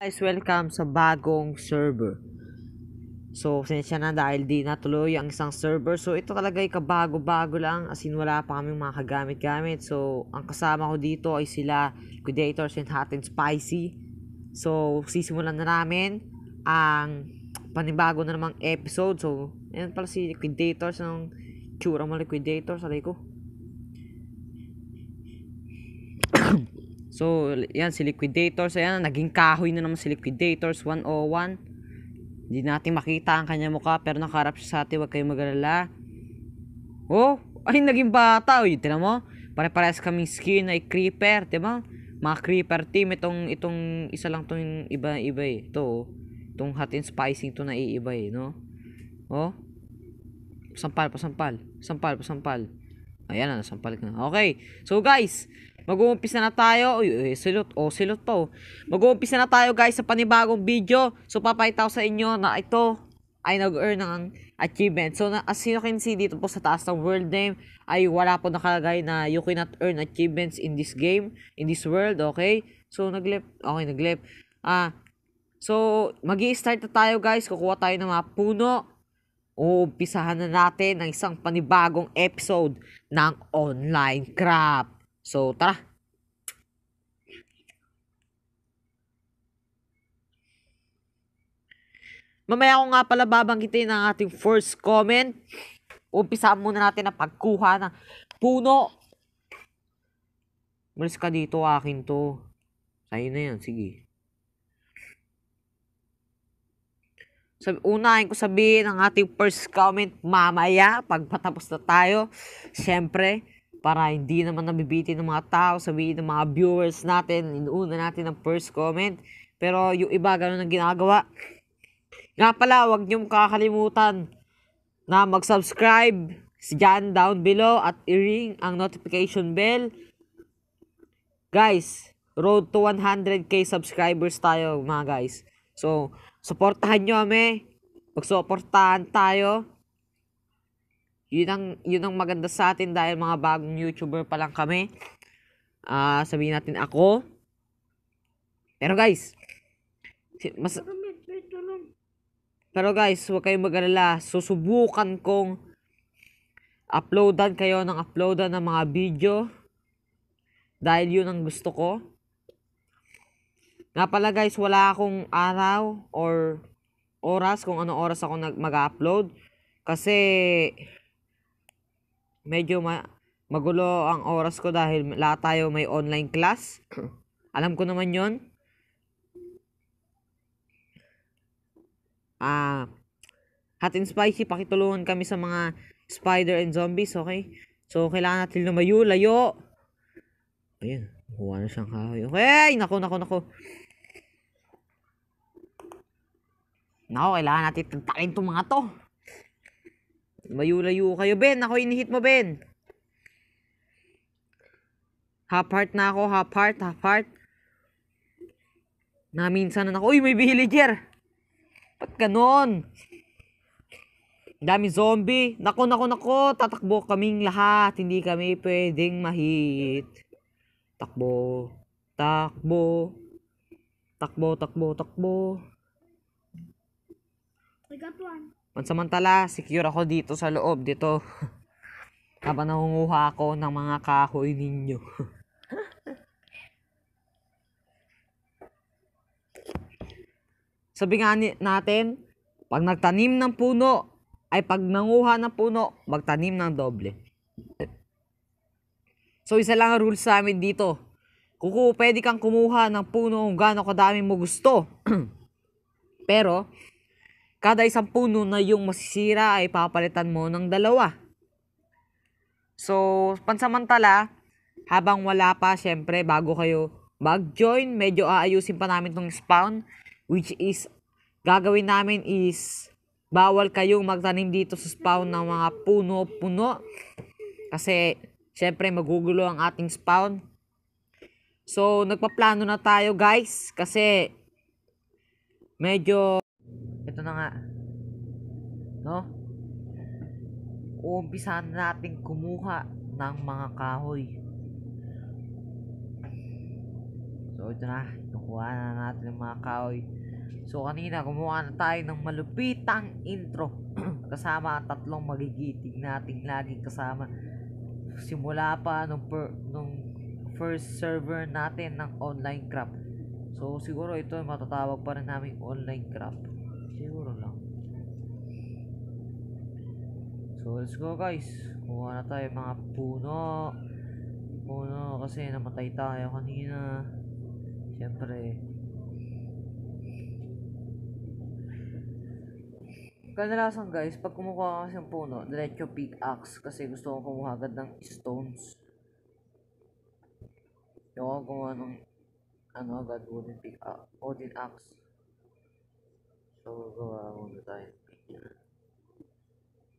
guys, welcome sa bagong server. So, sinisya na dahil di natuloy ang isang server. So, ito talaga ay kabago-bago lang. As in, wala pa kaming mga kagamit-gamit. So, ang kasama ko dito ay sila Liquidators and Hot and Spicy. So, sisimulan na namin ang panibago na namang episode. So, ayan pala si Liquidators. nung tsura mo Liquidators? sa ko. So, yan si Liquidators. Ayan, naging kahoy na naman si Liquidators 101. Hindi natin makita ang kanya mukha pero nakaharap siya sa atin. Huwag kayong magalala. Oh, ay naging bata. Uy, tinan mo. Pare-pares kaming skin ay creeper. Diba? Mga creeper team. Itong, itong isa lang itong iba-iba eh. Ito, oh. itong hot and spicy to na iiba eh, no? Oh. Sampal, pasampal. Sampal, pasampal. Ayan na, ah, nasampal ka na. Okay. So guys, Mag-uumpisa na tayo. Uy, uy silot. Oh, silot pa oh. Mag-uumpisa na tayo guys sa panibagong video. So, papakita ko sa inyo na ito ay nag-earn ng achievement. So, na, as you can see dito po sa taas ng world name, ay wala po nakalagay na you cannot earn achievements in this game, in this world, okay? So, nag-left. Okay, nag-left. Ah, so, mag start na tayo guys. Kukuha tayo ng mga puno. Uumpisahan na natin ang isang panibagong episode ng online craft. So, tara! Mamaya ko nga pala babanggitin ang ating first comment. Umpisaan muna natin ang pagkuha ng puno. Malis ka dito, akin to. Sa'yo na yan, sige. Sabi, unahin ko sabihin ang ating first comment mamaya pagpatapos na tayo. Siyempre, para hindi naman nabibitin ng mga tao, sabihin ng mga viewers natin, inuuna natin ang first comment. Pero yung iba, ganun ang ginagawa. Nga pala, huwag niyong kakalimutan na mag-subscribe dyan down below at i-ring ang notification bell. Guys, road to 100k subscribers tayo mga guys. So, supportahan nyo kami. Magsuportahan tayo. Yun ang, yun ang maganda sa atin dahil mga bagong YouTuber pa lang kami. Uh, sabihin natin ako. Pero guys, mas, pero guys, huwag kayong mag-alala. Susubukan kong uploadan kayo ng uploadan ng mga video. Dahil yun ang gusto ko. Nga pala guys, wala akong araw or oras kung ano oras ako mag-upload. Kasi medyo ma magulo ang oras ko dahil lahat tayo may online class. Alam ko naman yon ah, uh, hot and spicy, pakitulungan kami sa mga spider and zombies, okay? So, kailangan natin lumayo, layo. Ayun, kuha na siyang kahoy. Okay, nako, nako, nako. Nako, kailangan natin tantalin itong mga to. Lumayo-layo kayo, Ben. Nako, inihit mo, Ben. Half heart na ako, half heart, half heart. Na minsan na ako, uy, may villager. Ba't ganon? Dami zombie. Nako, nako, nako. Tatakbo kaming lahat. Hindi kami pwedeng mahit. Takbo. Takbo. Takbo, takbo, takbo. I got one. Pansamantala, secure ako dito sa loob. Dito. Habang nangunguha ako ng mga kahoy ninyo. Sabi nga natin, pag nagtanim ng puno, ay pag nanguha ng puno, magtanim ng doble. So, isa lang ang rules sa amin dito. Kuku, pwede kang kumuha ng puno kung gaano kadami mo gusto. Pero, kada isang puno na yung masisira ay papalitan mo ng dalawa. So, pansamantala, habang wala pa, syempre, bago kayo mag-join, medyo aayusin pa namin tong spawn which is gagawin namin is bawal kayong magtanim dito sa spawn ng mga puno-puno kasi syempre magugulo ang ating spawn. So nagpaplano na tayo guys kasi medyo ito na nga no uumpisahan natin kumuha ng mga kahoy so ito na nakuha na natin ng mga kahoy So kanina gumawa na tayo ng malupitang intro kasama ang tatlong magigiting nating laging kasama. Simula pa nung, per, nung first server natin ng online craft. So siguro ito matatawag pa rin namin online craft. Siguro lang. So let's go guys. Kuha na tayo mga puno. Puno kasi namatay tayo kanina. Siyempre, Kadalasan guys, pag kumukuha ka kasi ng puno, diretso pickaxe kasi gusto ko kumuha agad ng stones. Yung ako kumuha ng ano agad wooden pickaxe, wooden axe. So, gagawa muna tayo ng pickaxe.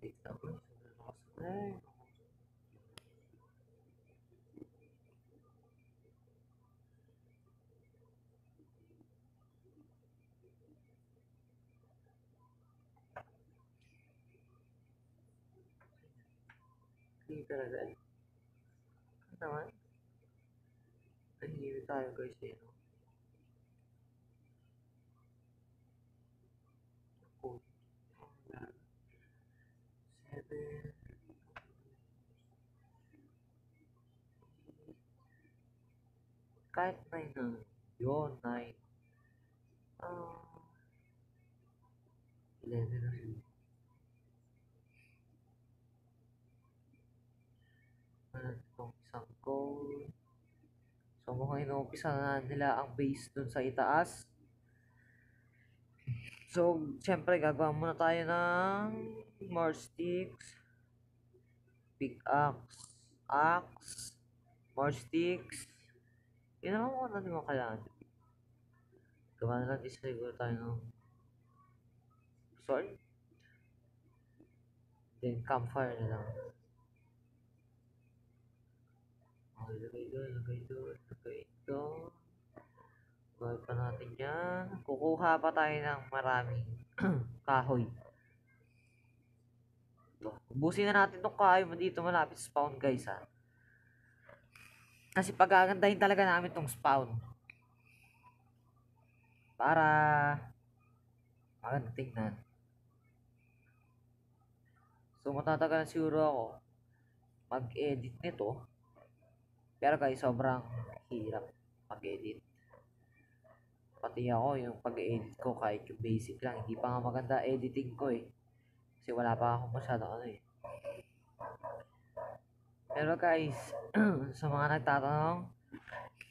Pickaxe. 그러면 한동안 아니 나 것이에요. seven guideline uh, your nine uh, um, eleven goal. So mukhang inuumpisa na nila ang base dun sa itaas. So, syempre gagawa muna tayo ng more sticks, pickaxe, axe, more sticks. Yun naman kung ano naman kailangan. Gawa na lang isa tayo ng sword. Then, campfire na lang. Ilagay doon, ilagay doon, ilagay doon. Buhay pa natin yan. Kukuha pa tayo ng maraming kahoy. Ito. Ubusin na natin itong kahoy mo dito malapit sa spawn guys ha. Kasi pagagandahin talaga namin itong spawn. Para maganda tingnan. So matatagal na siguro ako mag-edit nito pero guys, sobrang hirap mag-edit. Pati ako, yung pag-edit ko kahit yung basic lang, hindi pa nga maganda editing ko eh. Kasi wala pa akong masyado ano eh. Pero guys, sa mga nagtatanong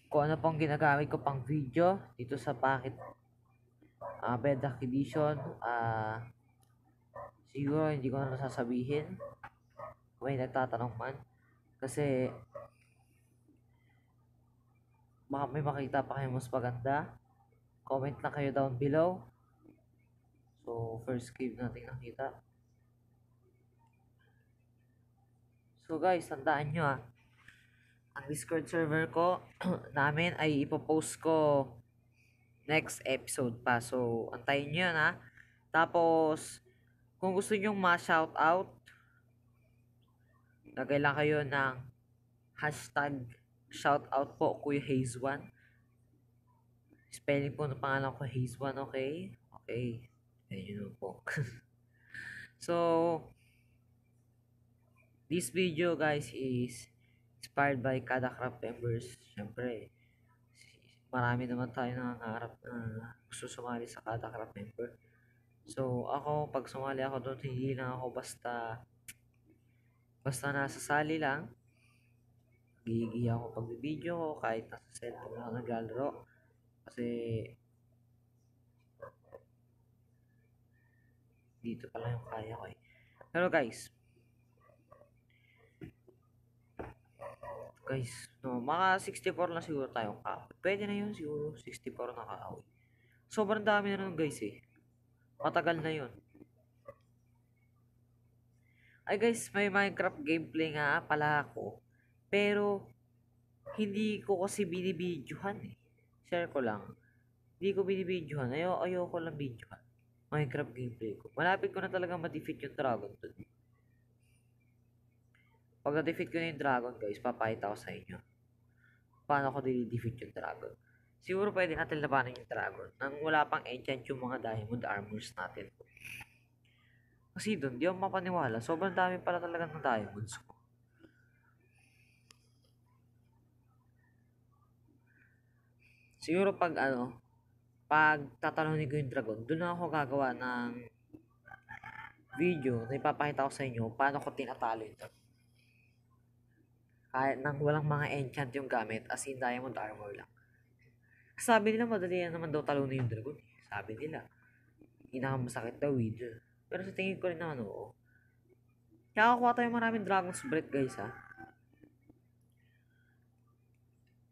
kung ano pang ginagamit ko pang video dito sa packet uh, ah, bed edition uh, siguro hindi ko na sasabihin may nagtatanong man kasi mga may makita pa kayong mas maganda. Comment lang kayo down below. So, first cave natin nakita. So guys, tandaan nyo ah. Ang Discord server ko namin ay ipopost ko next episode pa. So, antayin nyo yan ha. Ah. Tapos, kung gusto nyong ma-shoutout, lagay lang kayo ng hashtag Shout out po Kuya Hazewan. Spelling po ng pangalan ko Hazewan, okay? Okay. and you know po. so, this video guys is inspired by kada craft members. syempre marami naman tayo nangangarap na uh, gusto sumali sa kada craft member. So, ako, pag sumali ako doon, hindi lang ako basta basta nasa sali lang gigi ako pag video ko kahit nasa cellphone lang naglalaro kasi dito pala yung kaya ko eh hello guys guys no mga 64 na siguro tayong kahoy pwede na yun siguro 64 na kahoy sobrang dami na nun guys eh matagal na yun ay guys may minecraft gameplay nga pala ako pero, hindi ko kasi binibidyohan eh. Share ko lang. Hindi ko binibidyohan. Ayaw, ayaw ko lang bidyohan. Minecraft gameplay ko. Malapit ko na talaga ma-defeat yung dragon to. Pag na-defeat ko na yung dragon guys, papakita ko sa inyo. Paano ko di-defeat yung dragon. Siguro pwede natin labanan yung dragon nang wala pang enchant yung mga diamond armors natin. Kasi doon, di ako mapaniwala. Sobrang dami pala talaga ng diamonds ko. siguro pag ano, pag tatanungin ko yung dragon, doon ako gagawa ng video na ipapakita ko sa inyo paano ko tinatalo ito. Kahit nang walang mga enchant yung gamit, as in diamond armor lang. Sabi nila madali na naman daw talunin yung dragon. Sabi nila, pinakamasakit daw video. Pero sa tingin ko rin naman, oo. Kaya kukuha tayo maraming dragon's breath guys ha.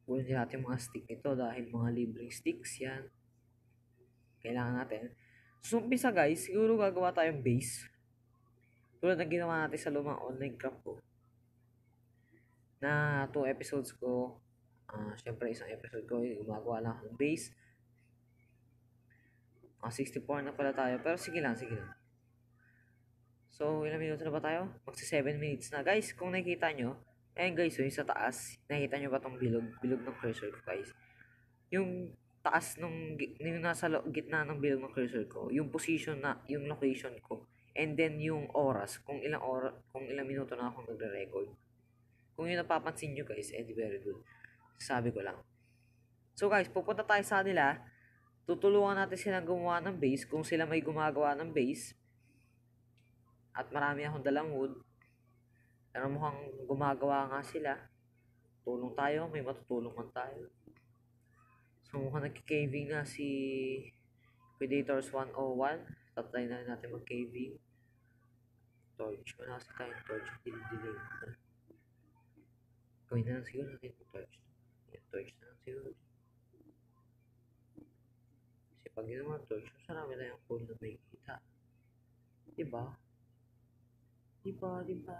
Kunin natin mga stick nito dahil mga libreng sticks yan. Kailangan natin. So, umpisa guys, siguro gagawa tayong base. Tulad ng ginawa natin sa lumang online craft ko. Na 2 episodes ko. Uh, ah, Siyempre, isang episode ko, gumagawa lang akong base. Uh, ah, 64 na pala tayo. Pero sige lang, sige lang. So, ilang minuto na ba tayo? Magsa 7 minutes na. Guys, kung nakikita nyo, Ayan guys, so oh, yung sa taas, nakita nyo ba tong bilog? Bilog ng cursor ko guys. Yung taas nung, yung nasa gitna ng bilog ng cursor ko, yung position na, yung location ko, and then yung oras, kung ilang oras, kung ilang minuto na ako nagre-record. Kung yun napapansin nyo guys, edi eh, very good. Sabi ko lang. So guys, pupunta tayo sa nila. Tutulungan natin silang gumawa ng base kung sila may gumagawa ng base. At marami akong dalang wood pero mukhang gumagawa nga sila. Tulong tayo, may matutulungan tayo. So mukhang nagki-caving na si Predators 101. Tatry na natin mag-caving. Torch. na kasi tayong torch. Dinidelay ko na. Gawin na lang siguro natin yung torch. Yan, torch na lang siguro. Kasi pag ginawa torch, sarami na yung pool na may kita. Diba? Diba, diba?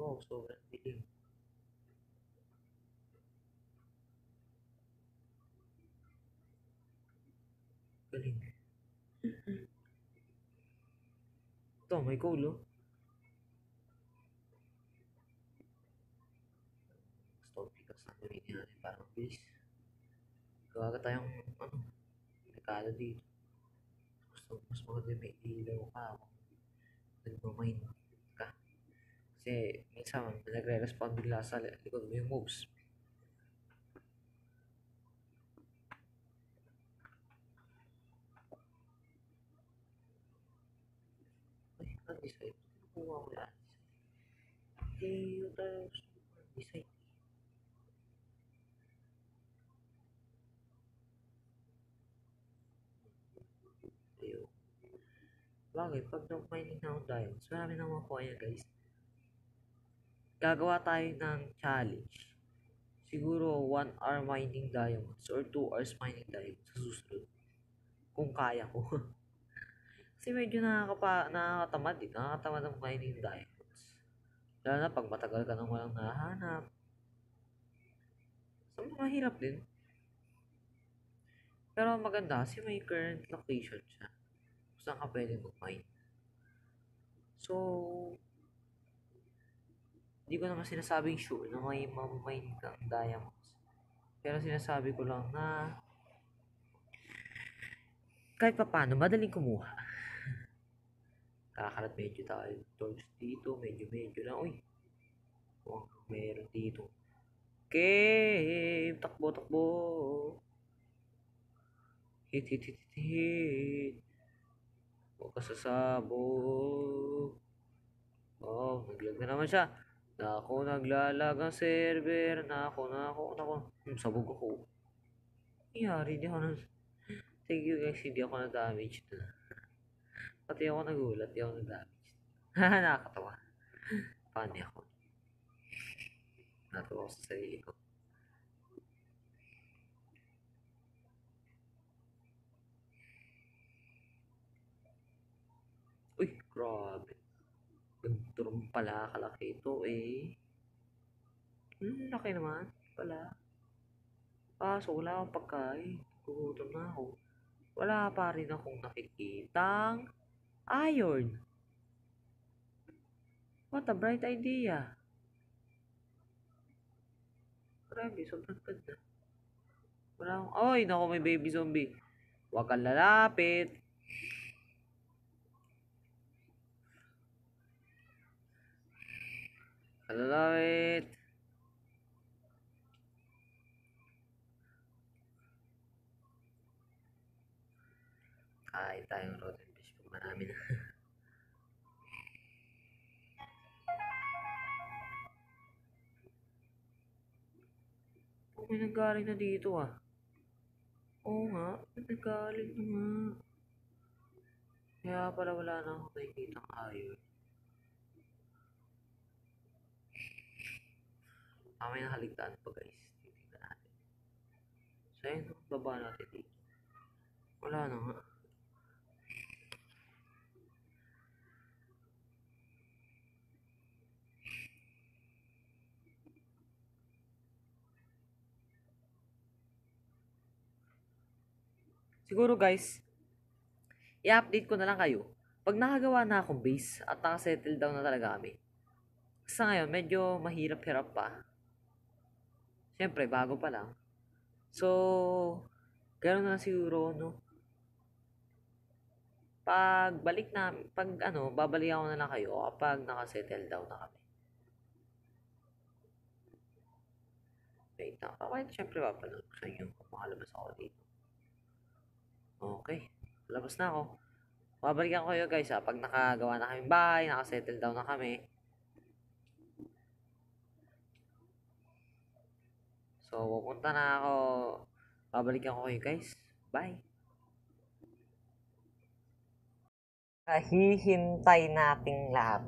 oh, sobrang dilim. Galing. Mm-hmm. Ito, may goal, oh. Stop because na gamitin natin parang base. Gawa ka tayong, ano, dekada dito. Gusto, mas maganda may ilaw ka ako. Nagmamind. Kasi minsan nagre-respond bigla sa likod mo yung moves. Ay, undecided. Kuha ko yung undecided. Hindi yung tayo undecided. Bagay, pag nag-mining na akong diamonds, marami na makuha yan guys gagawa tayo ng challenge. Siguro 1 hour mining diamonds or 2 hours mining diamonds sa susunod. Kung kaya ko. Kasi medyo nakakapa, nakakatamad eh. Nakakatamad ang mining diamonds. Lalo na pag matagal ka nang walang nahanap. So, mahirap din. Pero maganda kasi may current location siya. Saan ka pwede mag-mine. So, hindi ko naman sinasabing sure na may mamamain kang diamonds. Pero sinasabi ko lang na kahit pa paano, madaling kumuha. Kakalat medyo tayo. Torch dito, medyo-medyo lang. Uy, mukhang meron dito. Okay, takbo-takbo. Hit, hit, hit, hit, hit. Huwag ka sasabog. Oh, naglag na naman siya. Nako, naglalagang server. Nako, nako, nako. Hmm, sabog ako. Nangyari, di ako na... Thank you guys, hindi ako na-damage na. Pati ako nagulat, di ako na-damage. Haha, nakakatawa. Funny ako. Natuwa sa sarili ko. Uy, grabe. Durog pala kalaki ito eh. Hmm, laki naman pala. Kaso wala akong pagkain. Gugutom na ako. Wala pa rin akong nakikitang iron. What a bright idea. Grabe, sobrang ganda. Wala akong... Oy, nako may baby zombie. Huwag kang lalapit. I it. Ay, tayong road and fish. Pag marami na. Oh, may naggaling na dito ah. Oo nga, naggaling na nga. Kaya pala wala na akong nakikita ng ayos. Mamaya nakaligtaan pa guys. Titignan natin. So ayun, baba natin dito. Wala na nga. Siguro guys, i-update ko na lang kayo. Pag nakagawa na akong base at nakasettle down na talaga kami. Sa ngayon, medyo mahirap-hirap pa. Siyempre, bago pa lang. So, ganoon na siguro, no? Pag balik na, pag ano, babalik ako na lang kayo kapag nakasettle down na kami. Wait na. Okay, siyempre, papanood ko sa inyo kung makalabas ako dito. Okay. Labas na ako. Babalik ako kayo guys ha. Pag nakagawa na kami bahay, nakasettle down na kami, So, pupunta na ako. Babalik ako kayo guys. Bye! Hihintay nating lahat.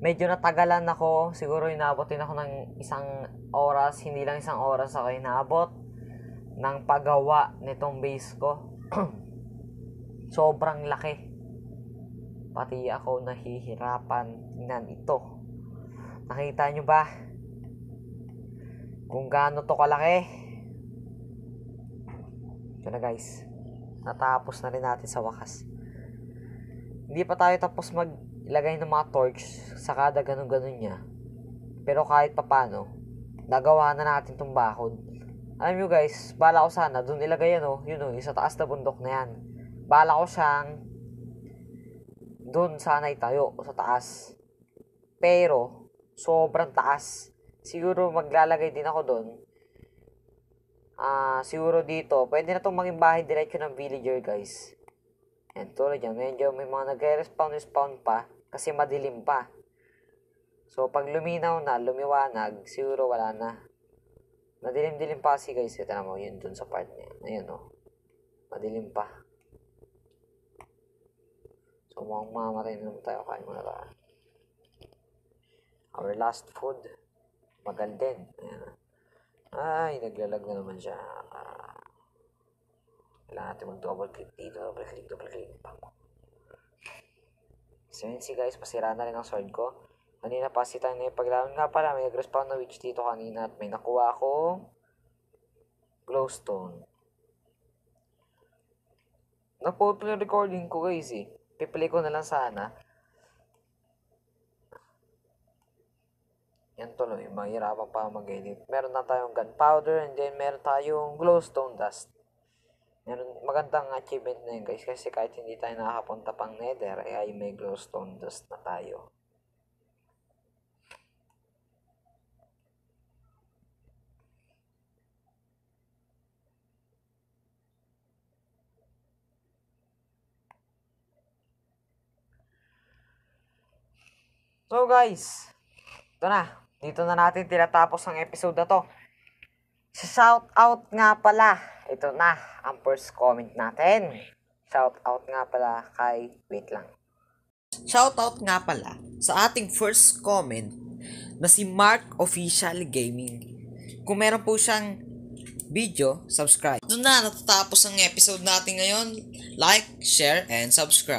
Medyo natagalan ako. Siguro din ako ng isang oras. Hindi lang isang oras ako inabot ng paggawa nitong base ko. Sobrang laki. Pati ako nahihirapan tingnan ito. Nakita nyo ba? kung gaano to kalaki ito na guys natapos na rin natin sa wakas hindi pa tayo tapos maglagay ng mga torch sa kada ganun-ganun niya pero kahit papano nagawa na natin tong bakod alam nyo guys bala ko sana doon ilagay yan o oh, yun o oh, sa taas na bundok na yan bala ko siyang doon sana itayo sa taas pero sobrang taas siguro maglalagay din ako doon. Ah, uh, siguro dito, pwede na tong maging bahay diretso ng villager, guys. Yan, tulad yan. Medyo may mga nagre-respawn, respawn pa kasi madilim pa. So, pag luminaw na, lumiwanag, siguro wala na. Madilim-dilim pa si guys. Ito na mo, yun dun sa part niya. Ayan, oh. Madilim pa. So, mukhang mamatay na naman tayo kayo mga Our last food. Magal din. Ayan. Ay, naglalag na naman siya. Uh, kailangan natin mag-double click dito. Double click, double click. Bang. So yun si guys, pasira na rin ang sword ko. Kanina pa si tayo na ipaglaban nga pala. May nag-respawn na witch dito kanina at may nakuha akong glowstone. Napotol yung recording ko guys eh. Piplay ko na lang sana. Yan tuloy, mahirapan pa mag-edit. Meron na tayong gunpowder and then meron tayong glowstone dust. Meron, magandang achievement na yun guys kasi kahit hindi tayo nakakapunta pang nether eh, ay may glowstone dust na tayo. So guys, ito na. Dito na natin tinatapos ang episode na to. Sa shout out nga pala, ito na ang first comment natin. Shout out nga pala kay, wait lang. Shout out nga pala sa ating first comment na si Mark Official Gaming. Kung meron po siyang video, subscribe. Doon na natatapos ang episode natin ngayon. Like, share, and subscribe.